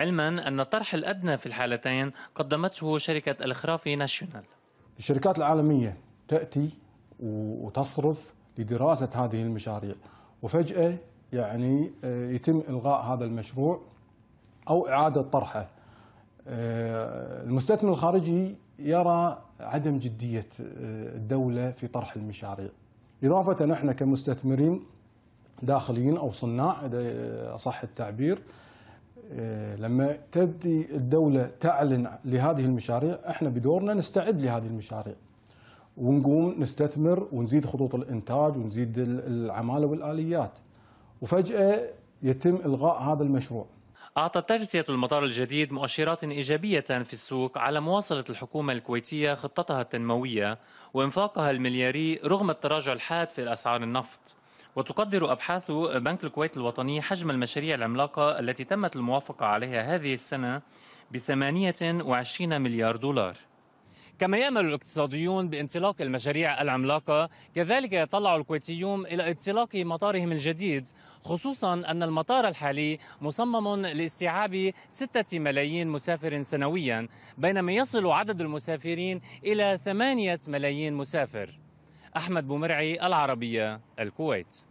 علما أن الطرح الأدنى في الحالتين قدمته شركة الخرافي ناشيونال الشركات العالمية تأتي وتصرف لدراسة هذه المشاريع وفجأة يعني آه، يتم إلغاء هذا المشروع أو إعادة طرحه آه، المستثمر الخارجي يرى عدم جدية آه، الدولة في طرح المشاريع إضافة نحن كمستثمرين داخليين أو صناع إذا أصح التعبير آه، لما تبدي الدولة تعلن لهذه المشاريع احنا بدورنا نستعد لهذه المشاريع ونقوم نستثمر ونزيد خطوط الانتاج ونزيد العمالة والآليات وفجأة يتم إلغاء هذا المشروع أعطت تجزية المطار الجديد مؤشرات إيجابية في السوق على مواصلة الحكومة الكويتية خطتها التنموية وإنفاقها الملياري رغم التراجع الحاد في أسعار النفط وتقدر أبحاث بنك الكويت الوطني حجم المشاريع العملاقة التي تمت الموافقة عليها هذه السنة ب 28 مليار دولار كما يأمل الاقتصاديون بانطلاق المشاريع العملاقة كذلك يطلع الكويتيون إلى انطلاق مطارهم الجديد خصوصا أن المطار الحالي مصمم لاستيعاب 6 ملايين مسافر سنويا بينما يصل عدد المسافرين إلى 8 ملايين مسافر أحمد بومرعي العربية الكويت